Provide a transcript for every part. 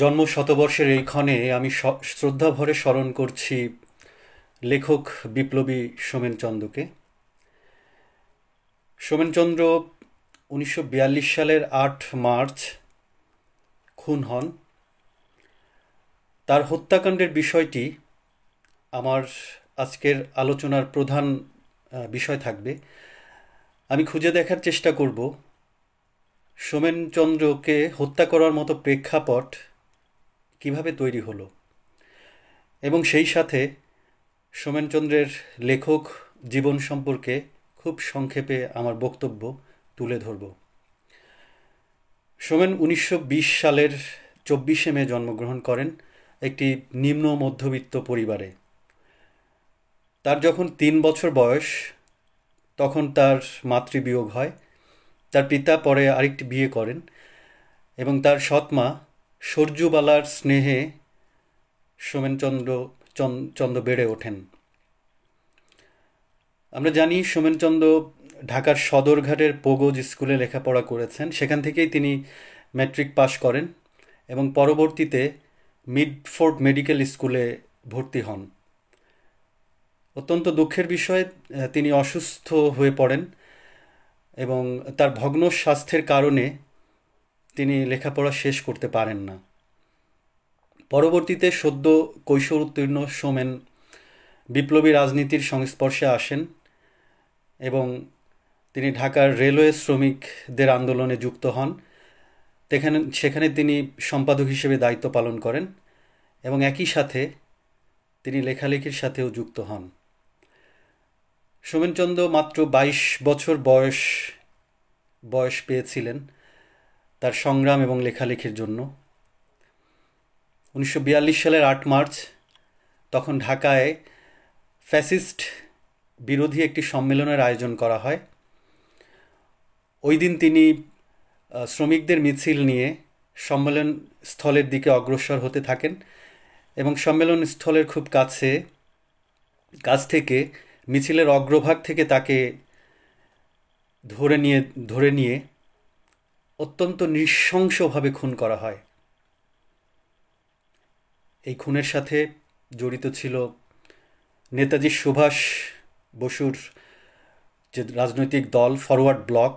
জন্ম শতবর্ষের এই ক্ষণে আমি শ্রদ্ধাভরে স্মরণ করছি লেখক বিপ্লবী সোমেনচন্দ্রকে সোমেনচন্দ্র উনিশশো সালের আট মার্চ খুন হন তার হত্যাকাণ্ডের বিষয়টি আমার আজকের আলোচনার প্রধান বিষয় থাকবে আমি খুঁজে দেখার চেষ্টা করব সোমেনচন্দ্রকে হত্যা করার মতো প্রেক্ষাপট কিভাবে তৈরি হলো এবং সেই সাথে সোমেনচন্দ্রের লেখক জীবন সম্পর্কে খুব সংক্ষেপে আমার বক্তব্য তুলে ধরব সোমেন উনিশশো সালের চব্বিশে মে জন্মগ্রহণ করেন একটি নিম্ন মধ্যবিত্ত পরিবারে তার যখন তিন বছর বয়স তখন তার মাতৃবিয়োগ হয় তার পিতা পরে আরেকটি বিয়ে করেন এবং তার সৎমা সূর্যবালার স্নেহে সোমেনচন্দ্র চন্দ্র বেড়ে ওঠেন আমরা জানি সোমেনচন্দ্র ঢাকার সদরঘাটের পোগজ স্কুলে লেখাপড়া করেছেন সেখান থেকেই তিনি ম্যাট্রিক পাশ করেন এবং পরবর্তীতে মিডফোর্ড মেডিকেল স্কুলে ভর্তি হন অত্যন্ত দুঃখের বিষয়ে তিনি অসুস্থ হয়ে পড়েন এবং তার ভগ্ন স্বাস্থ্যের কারণে তিনি লেখাপড়া শেষ করতে পারেন না পরবর্তীতে সদ্য কৈশোর উত্তীর্ণ সোমেন বিপ্লবী রাজনীতির সংস্পর্শে আসেন এবং তিনি ঢাকার রেলওয়ে শ্রমিকদের আন্দোলনে যুক্ত হন সেখানে সেখানে তিনি সম্পাদক হিসেবে দায়িত্ব পালন করেন এবং একই সাথে তিনি লেখালেখির সাথেও যুক্ত হন সোমেনচন্দ্র মাত্র ২২ বছর বয়স বয়স পেয়েছিলেন তার সংগ্রাম এবং লেখালেখির জন্য উনিশশো সালের আট মার্চ তখন ঢাকায় ফ্যাসিস্ট বিরোধী একটি সম্মেলনের আয়োজন করা হয় ওই দিন তিনি শ্রমিকদের মিছিল নিয়ে সম্মেলন স্থলের দিকে অগ্রসর হতে থাকেন এবং সম্মেলন স্থলের খুব কাছে কাছ থেকে মিছিলের অগ্রভাগ থেকে তাকে ধরে নিয়ে ধরে নিয়ে অত্যন্ত নৃশংসভাবে খুন করা হয় এই খুনের সাথে জড়িত ছিল নেতাজি সুভাষ বসুর যে রাজনৈতিক দল Forward Bloc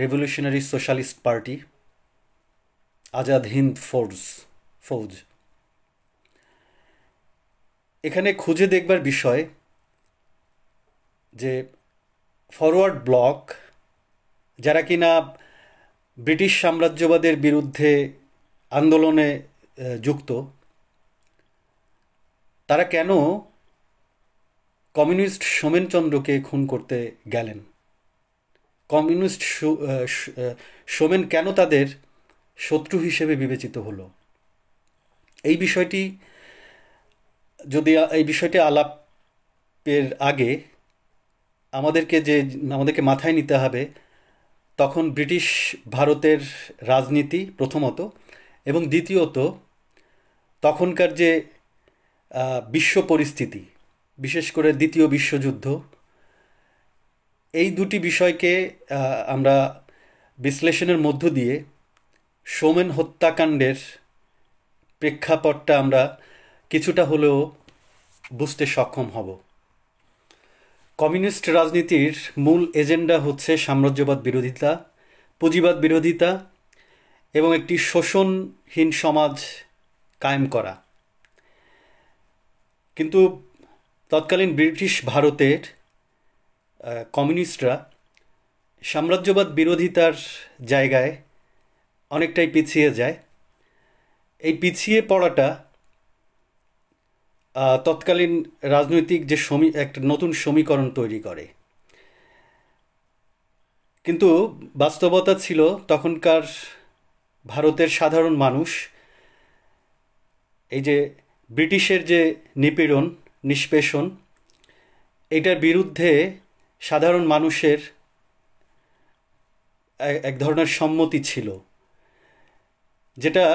Revolutionary Socialist Party Azad Hind Force ফৌজ এখানে খুঁজে দেখবার বিষয় যে ফরওয়ার্ড ব্লক যারা কিনা ব্রিটিশ সাম্রাজ্যবাদের বিরুদ্ধে আন্দোলনে যুক্ত তারা কেন কমিউনিস্ট সোমেনচন্দ্রকে খুন করতে গেলেন কমিউনিস্ট সোমেন কেন তাদের শত্রু হিসেবে বিবেচিত হলো এই বিষয়টি যদি এই বিষয়টি আলাপের আগে আমাদেরকে যে আমাদেরকে মাথায় নিতে হবে তখন ব্রিটিশ ভারতের রাজনীতি প্রথমত এবং দ্বিতীয়ত তখনকার যে বিশ্ব পরিস্থিতি বিশেষ করে দ্বিতীয় বিশ্বযুদ্ধ এই দুটি বিষয়কে আমরা বিশ্লেষণের মধ্য দিয়ে সোমেন হত্যাকাণ্ডের প্রেক্ষাপটটা আমরা কিছুটা হলেও বুঝতে সক্ষম হব কমিউনিস্ট রাজনীতির মূল এজেন্ডা হচ্ছে সাম্রাজ্যবাদ বিরোধিতা পুঁজিবাদ বিরোধিতা এবং একটি শোষণহীন সমাজ কায়েম করা কিন্তু তৎকালীন ব্রিটিশ ভারতের কমিউনিস্টরা সাম্রাজ্যবাদ বিরোধিতার জায়গায় অনেকটাই পিছিয়ে যায় এই পিছিয়ে পড়াটা তৎকালীন রাজনৈতিক যে সমী একটা নতুন সমীকরণ তৈরি করে কিন্তু বাস্তবতা ছিল তখনকার ভারতের সাধারণ মানুষ এই যে ব্রিটিশের যে নিপীড়ন নিষ্পেষণ এটার বিরুদ্ধে সাধারণ মানুষের এক ধরনের সম্মতি ছিল যেটা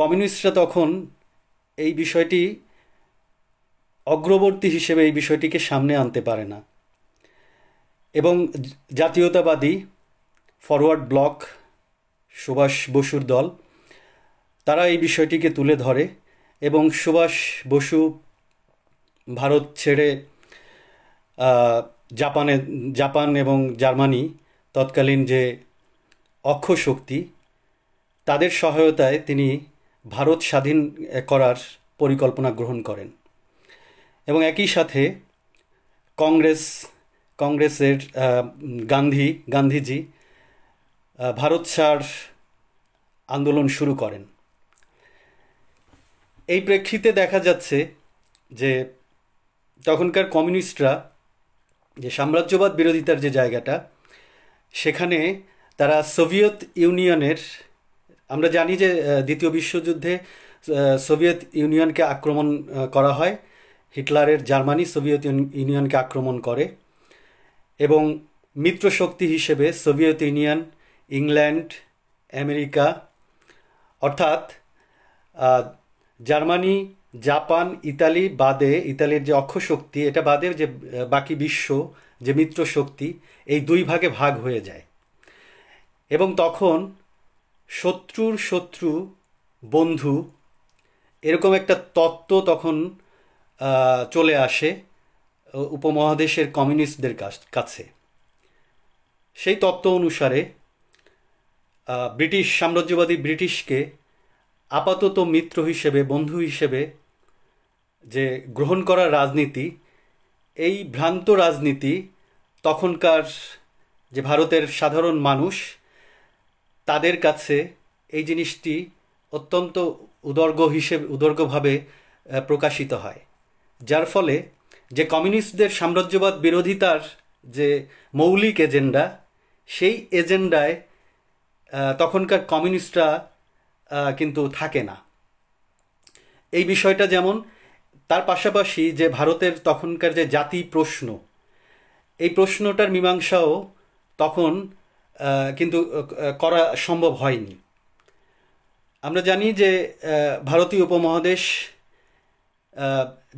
কমিউনিস্টরা তখন এই বিষয়টি অগ্রবর্তী হিসেবে এই বিষয়টিকে সামনে আনতে পারে না এবং জাতীয়তাবাদী ফরওয়ার্ড ব্লক সুভাষ বসুর দল তারা এই বিষয়টিকে তুলে ধরে এবং সুভাষ বসু ভারত ছেড়ে জাপানে জাপান এবং জার্মানি তৎকালীন যে অক্ষ শক্তি তাদের সহায়তায় তিনি ভারত স্বাধীন করার পরিকল্পনা গ্রহণ করেন এবং একই সাথে কংগ্রেস কংগ্রেসের গান্ধী গান্ধীজি ভারত সার আন্দোলন শুরু করেন এই প্রেক্ষিতে দেখা যাচ্ছে যে তখনকার কমিউনিস্টরা যে সাম্রাজ্যবাদ বিরোধিতার যে জায়গাটা সেখানে তারা সোভিয়েত ইউনিয়নের আমরা জানি যে দ্বিতীয় বিশ্বযুদ্ধে সোভিয়েত ইউনিয়নকে আক্রমণ করা হয় হিটলারের জার্মানি সোভিয়েত ইউনিয়নকে আক্রমণ করে এবং মিত্রশক্তি হিসেবে সোভিয়েত ইউনিয়ন ইংল্যান্ড আমেরিকা অর্থাৎ জার্মানি জাপান ইতালি বাদে ইতালির যে অক্ষশক্তি এটা বাদে যে বাকি বিশ্ব যে মিত্র শক্তি এই দুই ভাগে ভাগ হয়ে যায় এবং তখন শত্রুর শত্রু বন্ধু এরকম একটা তত্ত্ব তখন চলে আসে উপমহাদেশের কমিউনিস্টদের কাছে সেই তত্ত্ব অনুসারে ব্রিটিশ সাম্রাজ্যবাদী ব্রিটিশকে আপাতত মিত্র হিসেবে বন্ধু হিসেবে যে গ্রহণ করার রাজনীতি এই ভ্রান্ত রাজনীতি তখনকার যে ভারতের সাধারণ মানুষ তাদের কাছে এই জিনিসটি অত্যন্ত উদর্গ হিসেবে উদর্গভাবে প্রকাশিত হয় যার ফলে যে কমিউনিস্টদের সাম্রাজ্যবাদ বিরোধিতার যে মৌলিক এজেন্ডা সেই এজেন্ডায় তখনকার কমিউনিস্টরা কিন্তু থাকে না এই বিষয়টা যেমন তার পাশাপাশি যে ভারতের তখনকার যে জাতি প্রশ্ন এই প্রশ্নটার মীমাংসাও তখন কিন্তু করা সম্ভব হয়নি আমরা জানি যে ভারতীয় উপমহাদেশ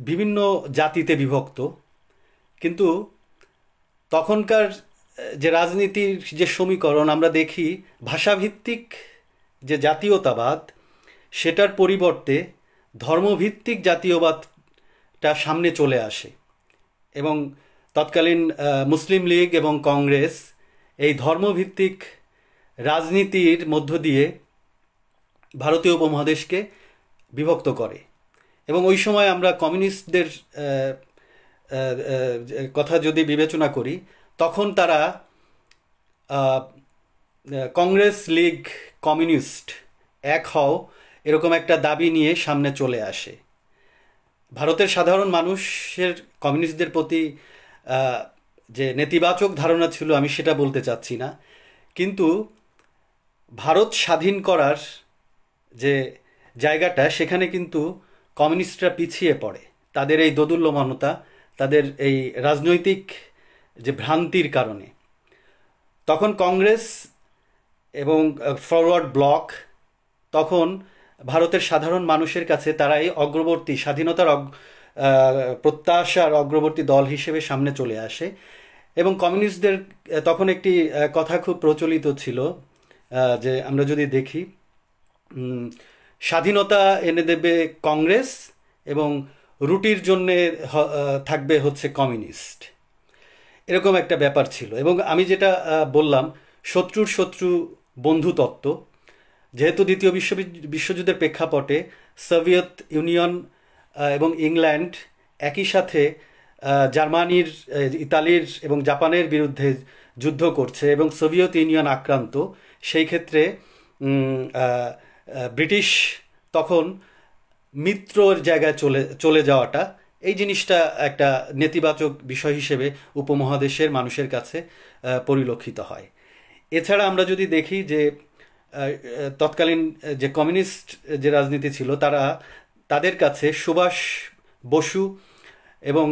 বিভিন্ন জাতিতে বিভক্ত কিন্তু তখনকার যে রাজনীতির যে সমীকরণ আমরা দেখি ভাষাভিত্তিক যে জাতীয়তাবাদ সেটার পরিবর্তে ধর্মভিত্তিক জাতীয়বাদটা সামনে চলে আসে এবং তৎকালীন মুসলিম লীগ এবং কংগ্রেস এই ধর্মভিত্তিক রাজনীতির মধ্য দিয়ে ভারতীয় উপমহাদেশকে বিভক্ত করে এবং ওই সময় আমরা কমিউনিস্টদের কথা যদি বিবেচনা করি তখন তারা কংগ্রেস লীগ কমিউনিস্ট এক হও এরকম একটা দাবি নিয়ে সামনে চলে আসে ভারতের সাধারণ মানুষের কমিউনিস্টদের প্রতি যে নেতিবাচক ধারণা ছিল আমি সেটা বলতে চাচ্ছি না কিন্তু ভারত স্বাধীন করার যে জায়গাটা সেখানে কিন্তু কমিউনিস্টরা পিছিয়ে পড়ে তাদের এই দোদুল্যমানতা তাদের এই রাজনৈতিক যে ভ্রান্তির কারণে তখন কংগ্রেস এবং ফরওয়ার্ড ব্লক তখন ভারতের সাধারণ মানুষের কাছে তারা এই অগ্রবর্তী স্বাধীনতার প্রত্যাশার অগ্রবর্তী দল হিসেবে সামনে চলে আসে এবং কমিউনিস্টদের তখন একটি কথা খুব প্রচলিত ছিল যে আমরা যদি দেখি স্বাধীনতা এনে দেবে কংগ্রেস এবং রুটির জন্যে থাকবে হচ্ছে কমিউনিস্ট এরকম একটা ব্যাপার ছিল এবং আমি যেটা বললাম শত্রুর শত্রু বন্ধু তত্ত্ব যেহেতু দ্বিতীয় বিশ্ব বিশ্বযুদ্ধের প্রেক্ষাপটে সোভিয়েত ইউনিয়ন এবং ইংল্যান্ড একই সাথে জার্মানির ইতালির এবং জাপানের বিরুদ্ধে যুদ্ধ করছে এবং সোভিয়েত ইউনিয়ন আক্রান্ত সেই ক্ষেত্রে ব্রিটিশ তখন মিত্রর জায়গায় চলে চলে যাওয়াটা এই জিনিসটা একটা নেতিবাচক বিষয় হিসেবে উপমহাদেশের মানুষের কাছে পরিলক্ষিত হয় এছাড়া আমরা যদি দেখি যে তৎকালীন যে কমিউনিস্ট যে রাজনীতি ছিল তারা তাদের কাছে সুভাষ বসু এবং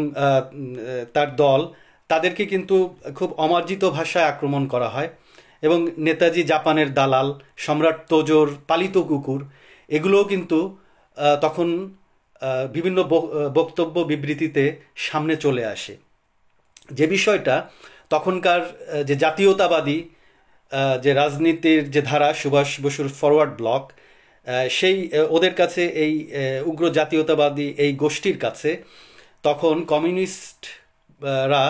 তার দল তাদেরকে কিন্তু খুব অমার্জিত ভাষায় আক্রমণ করা হয় এবং নেতাজি জাপানের দালাল সম্রাট তোজোর পালিত কুকুর এগুলোও কিন্তু তখন বিভিন্ন বক্তব্য বিবৃতিতে সামনে চলে আসে যে বিষয়টা তখনকার যে জাতীয়তাবাদী যে রাজনীতির যে ধারা সুভাষ বসুর ফরওয়ার্ড ব্লক সেই ওদের কাছে এই উগ্র জাতীয়তাবাদী এই গোষ্ঠীর কাছে তখন কমিউনিস্টরা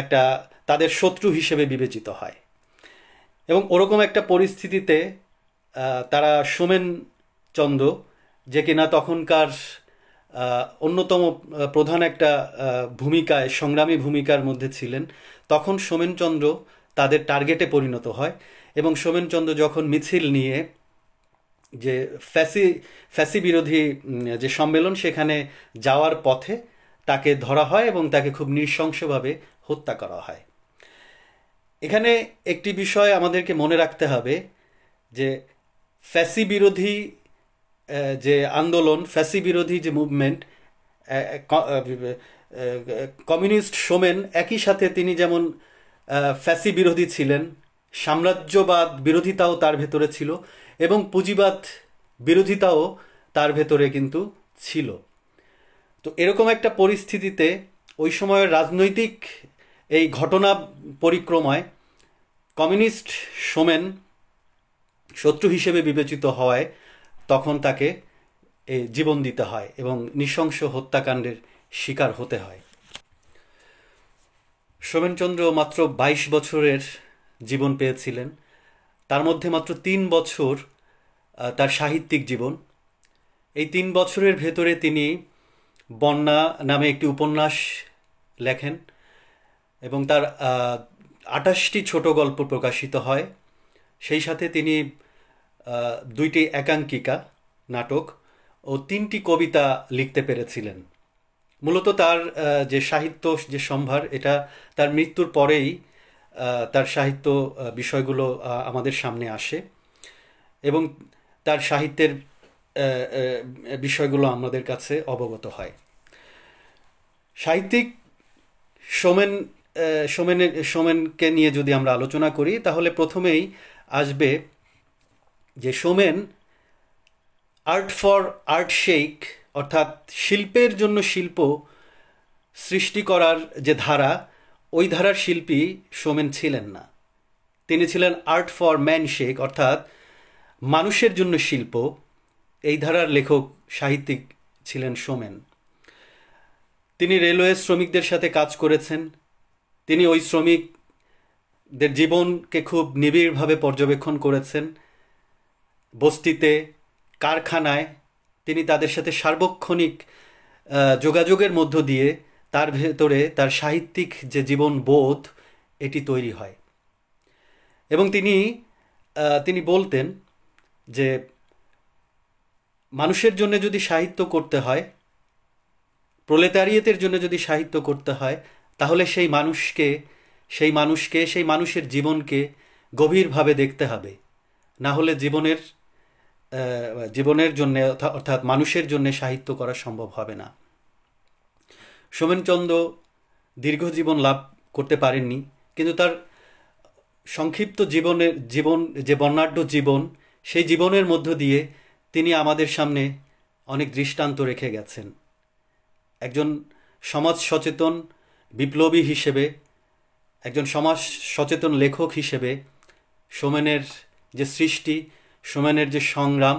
একটা তাদের শত্রু হিসেবে বিবেচিত হয় এবং ওরকম একটা পরিস্থিতিতে তারা সোমেন চন্দ্র যে কিনা তখনকার অন্যতম প্রধান একটা ভূমিকায় সংগ্রামী ভূমিকার মধ্যে ছিলেন তখন সোমেনচন্দ্র তাদের টার্গেটে পরিণত হয় এবং সোমেনচন্দ্র যখন মিছিল নিয়ে যে ফ্যাসি ফ্যাসি বিরোধী যে সম্মেলন সেখানে যাওয়ার পথে তাকে ধরা হয় এবং তাকে খুব নৃশংসভাবে হত্যা করা হয় এখানে একটি বিষয় আমাদেরকে মনে রাখতে হবে যে ফ্যাসি বিরোধী যে আন্দোলন ফ্যাসি বিরোধী যে মুভমেন্ট কমিউনিস্ট সোমেন একই সাথে তিনি যেমন ফ্যাসি বিরোধী ছিলেন সাম্রাজ্যবাদ বিরোধিতাও তার ভেতরে ছিল এবং পুঁজিবাদ বিরোধিতাও তার ভেতরে কিন্তু ছিল তো এরকম একটা পরিস্থিতিতে ওই সময়ের রাজনৈতিক এই ঘটনা পরিক্রমায় কমিউনিস্ট সোমেন শত্রু হিসেবে বিবেচিত হওয়ায় তখন তাকে জীবন দিতে হয় এবং নৃশংস হত্যাকাণ্ডের শিকার হতে হয় সোমেনচন্দ্র মাত্র ২২ বছরের জীবন পেয়েছিলেন তার মধ্যে মাত্র তিন বছর তার সাহিত্যিক জীবন এই তিন বছরের ভেতরে তিনি বন্যা নামে একটি উপন্যাস লেখেন এবং তার আটাশটি ছোট গল্প প্রকাশিত হয় সেই সাথে তিনি দুইটি একাঙ্কিকা নাটক ও তিনটি কবিতা লিখতে পেরেছিলেন মূলত তার যে সাহিত্য যে সম্ভার এটা তার মৃত্যুর পরেই তার সাহিত্য বিষয়গুলো আমাদের সামনে আসে এবং তার সাহিত্যের বিষয়গুলো আমাদের কাছে অবগত হয় সাহিত্যিক সোমেন সোমেনের সোমেনকে নিয়ে যদি আমরা আলোচনা করি তাহলে প্রথমেই আসবে যে সোমেন আর্ট ফর আর্ট শেক অর্থাৎ শিল্পের জন্য শিল্প সৃষ্টি করার যে ধারা ওই ধারার শিল্পী সোমেন ছিলেন না তিনি ছিলেন আর্ট ফর ম্যান শেক অর্থাৎ মানুষের জন্য শিল্প এই ধারার লেখক সাহিত্যিক ছিলেন সোমেন তিনি রেলওয়ে শ্রমিকদের সাথে কাজ করেছেন তিনি ওই শ্রমিকদের জীবনকে খুব নিবিড়ভাবে পর্যবেক্ষণ করেছেন বস্তিতে কারখানায় তিনি তাদের সাথে সার্বক্ষণিক যোগাযোগের মধ্য দিয়ে তার ভেতরে তার সাহিত্যিক যে জীবন বোধ এটি তৈরি হয় এবং তিনি তিনি বলতেন যে মানুষের জন্য যদি সাহিত্য করতে হয় প্রলেতারিয়েতের জন্য যদি সাহিত্য করতে হয় তাহলে সেই মানুষকে সেই মানুষকে সেই মানুষের জীবনকে গভীরভাবে দেখতে হবে না হলে জীবনের জীবনের জন্য অর্থাৎ মানুষের জন্য সাহিত্য করা সম্ভব হবে না সোমেনচন্দ্র দীর্ঘ জীবন লাভ করতে পারেননি কিন্তু তার সংক্ষিপ্ত জীবনের জীবন যে বর্ণাঢ্য জীবন সেই জীবনের মধ্য দিয়ে তিনি আমাদের সামনে অনেক দৃষ্টান্ত রেখে গেছেন একজন সমাজ সচেতন বিপ্লবী হিসেবে একজন সমাজ সচেতন লেখক হিসেবে সোমেনের যে সৃষ্টি সোমেনের যে সংগ্রাম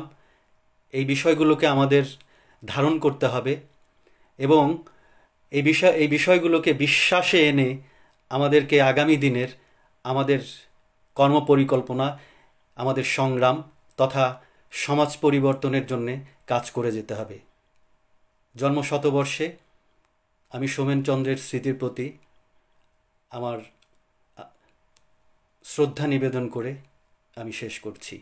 এই বিষয়গুলোকে আমাদের ধারণ করতে হবে এবং এই বিষয় এই বিষয়গুলোকে বিশ্বাসে এনে আমাদেরকে আগামী দিনের আমাদের কর্মপরিকল্পনা আমাদের সংগ্রাম তথা সমাজ পরিবর্তনের জন্যে কাজ করে যেতে হবে জন্ম শতবর্ষে আমি সোমেনচন্দ্রের স্মৃতির প্রতি আমার শ্রদ্ধা নিবেদন করে আমি শেষ করছি